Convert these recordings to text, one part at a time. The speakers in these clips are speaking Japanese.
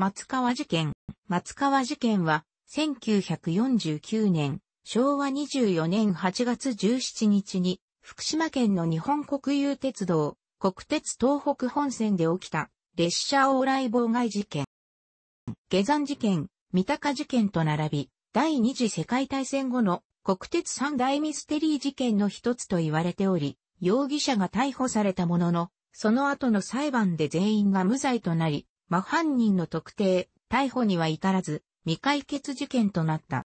松川事件。松川事件は、1949年、昭和24年8月17日に、福島県の日本国有鉄道、国鉄東北本線で起きた、列車往来妨害事件。下山事件、三鷹事件と並び、第二次世界大戦後の国鉄三大ミステリー事件の一つと言われており、容疑者が逮捕されたものの、その後の裁判で全員が無罪となり、真犯人の特定、逮捕には至らず、未解決事件となった。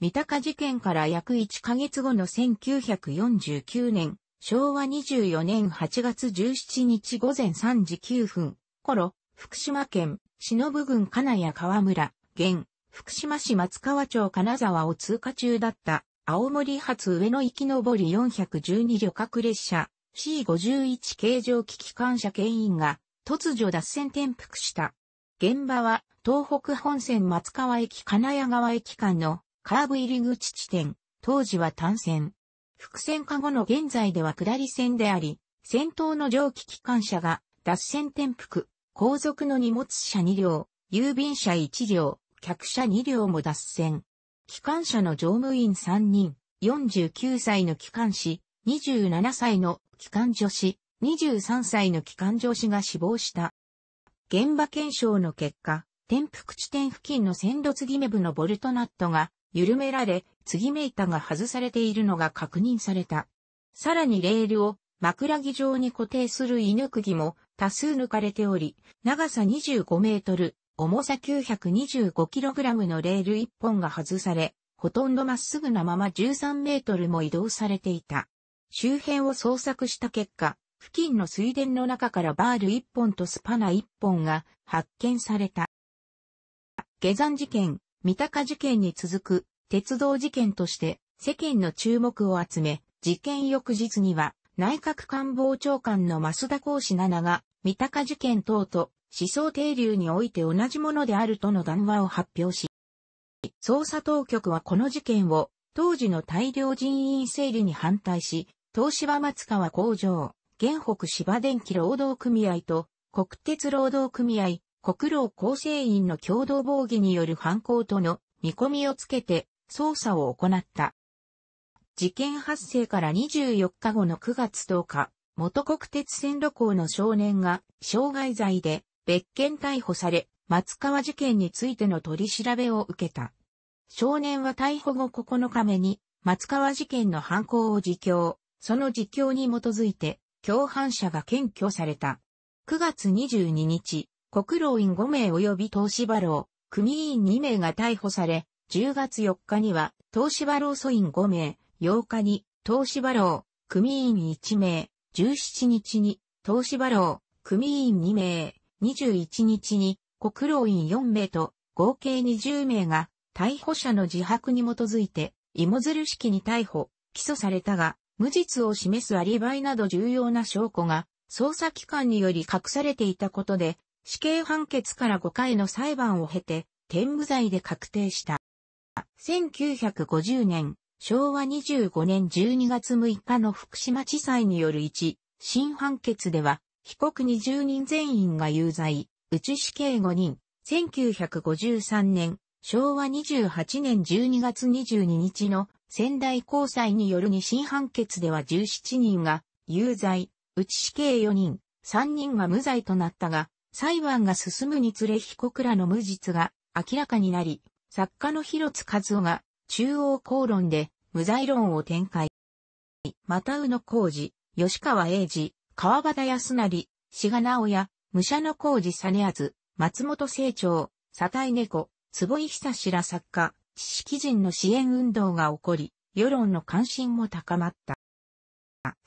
三鷹事件から約1ヶ月後の1949年、昭和24年8月17日午前3時9分、頃、福島県、忍郡金谷川村、現、福島市松川町金沢を通過中だった、青森発上野行き上り412旅客列車、C51 形状機機関車牽引が、突如脱線転覆した。現場は東北本線松川駅金谷川駅間のカーブ入り口地点、当時は単線。伏線化後の現在では下り線であり、先頭の蒸気機関車が脱線転覆、後続の荷物車2両、郵便車1両、客車2両も脱線。機関車の乗務員3人、49歳の機関士、27歳の機関女子、23歳の機関上司が死亡した。現場検証の結果、転覆地点付近の線路継ぎ目部のボルトナットが緩められ、継ぎ目板が外されているのが確認された。さらにレールを枕木状に固定する犬釘も多数抜かれており、長さ25メートル、重さ9 2 5ラムのレール1本が外され、ほとんどまっすぐなまま13メートルも移動されていた。周辺を捜索した結果、付近の水田の中からバール1本とスパナ1本が発見された。下山事件、三鷹事件に続く鉄道事件として世間の注目を集め、事件翌日には内閣官房長官の増田光志七が三鷹事件等と思想停留において同じものであるとの談話を発表し、捜査当局はこの事件を当時の大量人員整理に反対し、東芝松川工場、現北芝電機労働組合と国鉄労働組合、国労厚生員の共同防御による犯行との見込みをつけて捜査を行った。事件発生から24日後の9月10日、元国鉄線路校の少年が傷害罪で別件逮捕され、松川事件についての取り調べを受けた。少年は逮捕後9日目に松川事件の犯行を自供、その自供に基づいて共犯者が検挙された。9月22日、国労員5名及び東芝労、組員2名が逮捕され、10月4日には東芝労組員5名、8日に東芝労、組員1名、17日に東芝労、組員2名、21日に国労員4名と合計20名が逮捕者の自白に基づいて芋づる式に逮捕、起訴されたが、無実を示すアリバイなど重要な証拠が捜査機関により隠されていたことで、死刑判決から5回の裁判を経て、天無罪で確定した。1950年、昭和25年12月6日の福島地裁による1、新判決では、被告20人全員が有罪、うち死刑5人、1953年、昭和28年12月22日の仙台高裁による二審判決では17人が有罪、うち死刑4人、3人が無罪となったが、裁判が進むにつれ被告らの無実が明らかになり、作家の広津和夫が中央公論で無罪論を展開。また宇野浩二、吉川英治、川端康成、志賀直也、武者の浩二実厚、松本清張、佐田猫、坪井久志ら作家、知識人の支援運動が起こり、世論の関心も高まった。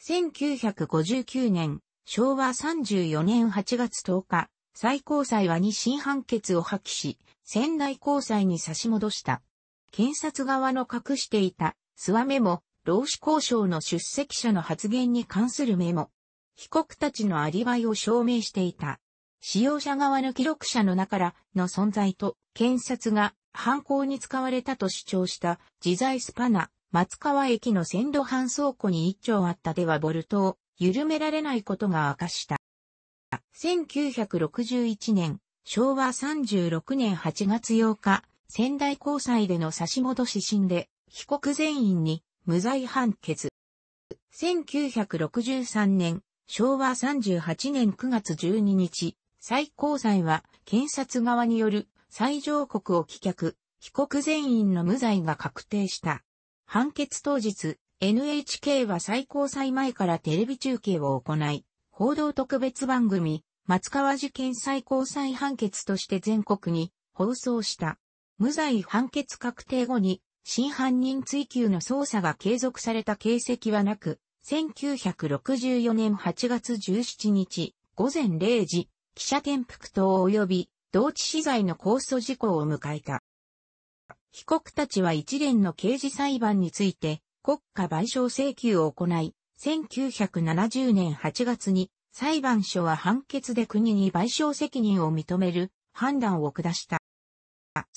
1959年、昭和34年8月10日、最高裁は2審判決を破棄し、仙台高裁に差し戻した。検察側の隠していた、諏訪メモ、労使交渉の出席者の発言に関するメモ。被告たちのアリバイを証明していた。使用者側の記録者の中からの存在と、検察が犯行に使われたと主張した自在スパナ、松川駅の線路搬送庫に一丁あったではボルトを緩められないことが明かした。1961年、昭和36年8月8日、仙台高裁での差し戻し審で、被告全員に無罪判決。1963年、昭和38年9月12日、最高裁は検察側による最上国を棄却、被告全員の無罪が確定した。判決当日、NHK は最高裁前からテレビ中継を行い、報道特別番組、松川事件最高裁判決として全国に放送した。無罪判決確定後に、真犯人追及の捜査が継続された形跡はなく、1964年8月17日午前0時、記者転覆等及び同致死罪の控訴事項を迎えた。被告たちは一連の刑事裁判について国家賠償請求を行い、1970年8月に裁判所は判決で国に賠償責任を認める判断を下した。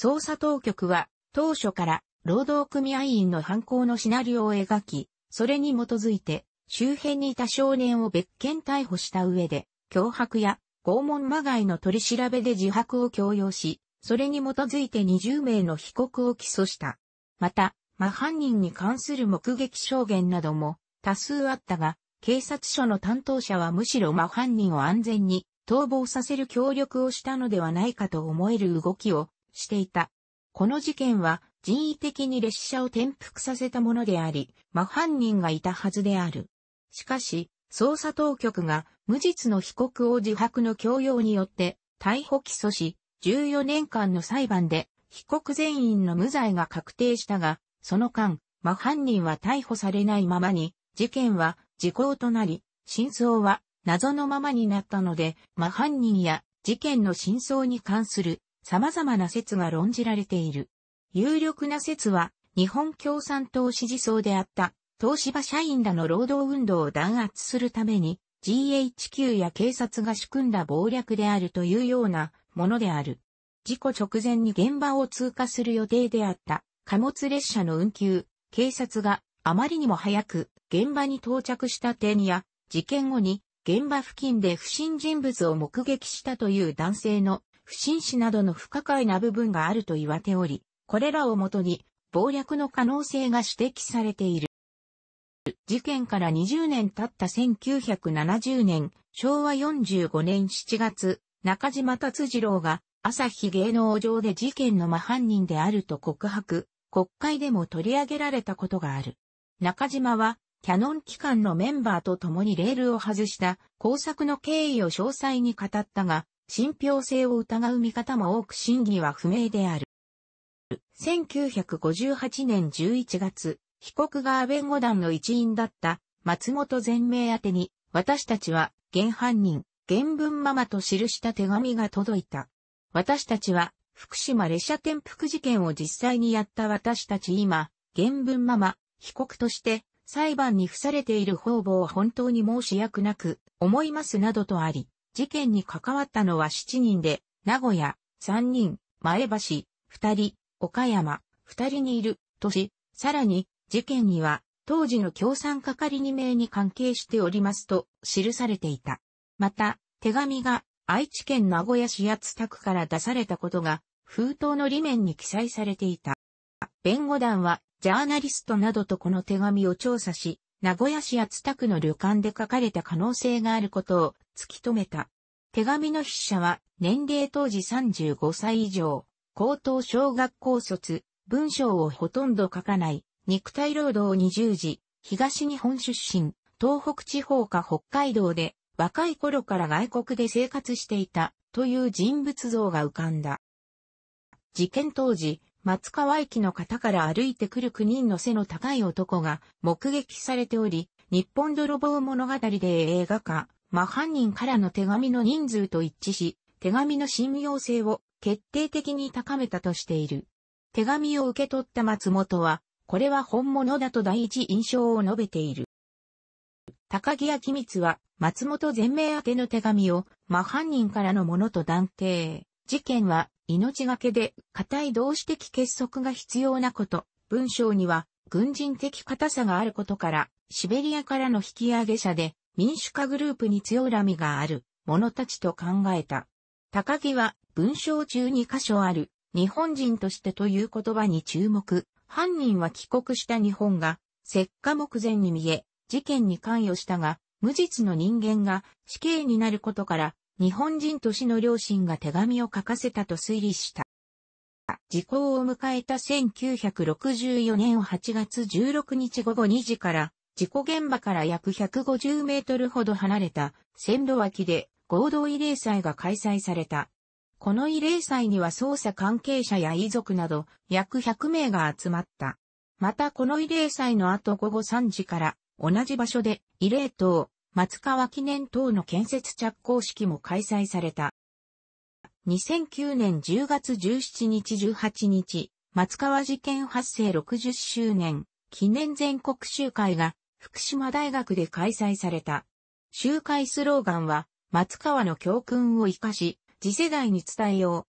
捜査当局は当初から労働組合員の犯行のシナリオを描き、それに基づいて周辺にいた少年を別件逮捕した上で、脅迫や拷問まがいの取り調べで自白を強要し、それに基づいて20名の被告を起訴した。また、真犯人に関する目撃証言なども多数あったが、警察署の担当者はむしろ真犯人を安全に逃亡させる協力をしたのではないかと思える動きをしていた。この事件は人為的に列車を転覆させたものであり、真犯人がいたはずである。しかし、捜査当局が無実の被告を自白の強要によって逮捕起訴し、14年間の裁判で被告全員の無罪が確定したが、その間、真犯人は逮捕されないままに、事件は時効となり、真相は謎のままになったので、真犯人や事件の真相に関する様々な説が論じられている。有力な説は、日本共産党支持層であった東芝社員らの労働運動を弾圧するために GHQ や警察が仕組んだ暴略であるというようなものである。事故直前に現場を通過する予定であった貨物列車の運休、警察があまりにも早く現場に到着した点や事件後に現場付近で不審人物を目撃したという男性の不審死などの不可解な部分があると言われており、これらをもとに暴略の可能性が指摘されている。事件から20年経った1970年、昭和45年7月、中島達次郎が朝日芸能上で事件の真犯人であると告白、国会でも取り上げられたことがある。中島は、キャノン機関のメンバーと共にレールを外した工作の経緯を詳細に語ったが、信憑性を疑う見方も多く真偽は不明である。1958年11月、被告側弁護団の一員だった松本全名宛に、私たちは、原犯人、原文ママと記した手紙が届いた。私たちは、福島列車転覆事件を実際にやった私たち今、原文ママ、被告として、裁判に付されている方々を本当に申し訳なく、思いますなどとあり、事件に関わったのは7人で、名古屋、3人、前橋、2人、岡山、2人にいる、都市、さらに、事件には、当時の共産係2名に関係しておりますと記されていた。また、手紙が愛知県名古屋市八田区から出されたことが、封筒の裏面に記載されていた。弁護団は、ジャーナリストなどとこの手紙を調査し、名古屋市八田区の旅館で書かれた可能性があることを突き止めた。手紙の筆者は、年齢当時35歳以上、高等小学校卒、文章をほとんど書かない、肉体労働20時、東日本出身、東北地方か北海道で、若い頃から外国で生活していた、という人物像が浮かんだ。事件当時、松川駅の方から歩いてくる9人の背の高い男が目撃されており、日本泥棒物語で映画化、真犯人からの手紙の人数と一致し、手紙の信用性を決定的に高めたとしている。手紙を受け取った松本は、これは本物だと第一印象を述べている。高木明光は松本全命宛ての手紙を真犯人からのものと断定。事件は命がけで固い同志的結束が必要なこと。文章には軍人的硬さがあることから、シベリアからの引き上げ者で民主化グループに強恨みがある者たちと考えた。高木は文章中に箇所ある日本人としてという言葉に注目。犯人は帰国した日本が、石化目前に見え、事件に関与したが、無実の人間が死刑になることから、日本人と死の両親が手紙を書かせたと推理した。時効を迎えた1964年8月16日午後2時から、事故現場から約150メートルほど離れた線路脇で合同慰霊祭が開催された。この慰霊祭には捜査関係者や遺族など約100名が集まった。またこの慰霊祭の後午後3時から同じ場所で慰霊塔、松川記念塔の建設着工式も開催された。2009年10月17日18日、松川事件発生60周年記念全国集会が福島大学で開催された。集会スローガンは松川の教訓を活かし、次世代に伝えよう。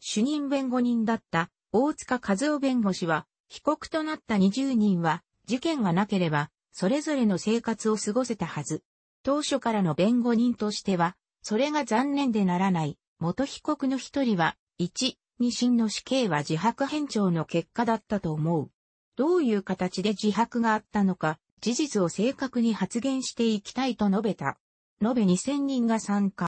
主任弁護人だった大塚和夫弁護士は、被告となった20人は、事件がなければ、それぞれの生活を過ごせたはず。当初からの弁護人としては、それが残念でならない、元被告の一人は、1、2審の死刑は自白返帳の結果だったと思う。どういう形で自白があったのか、事実を正確に発言していきたいと述べた。延べ2000人が参加。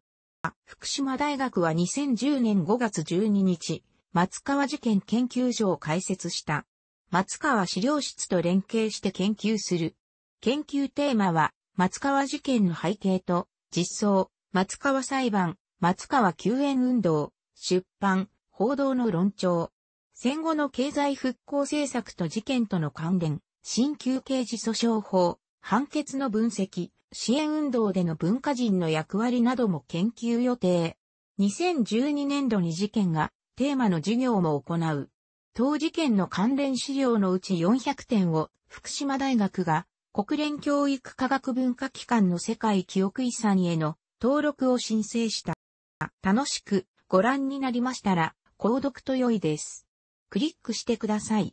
福島大学は2010年5月12日、松川事件研究所を開設した。松川資料室と連携して研究する。研究テーマは、松川事件の背景と、実相、松川裁判、松川救援運動、出版、報道の論調。戦後の経済復興政策と事件との関連、新旧刑事訴訟法、判決の分析、支援運動での文化人の役割なども研究予定。2012年度に事件がテーマの授業も行う。当事件の関連資料のうち400点を福島大学が国連教育科学文化機関の世界記憶遺産への登録を申請した。楽しくご覧になりましたら、購読と良いです。クリックしてください。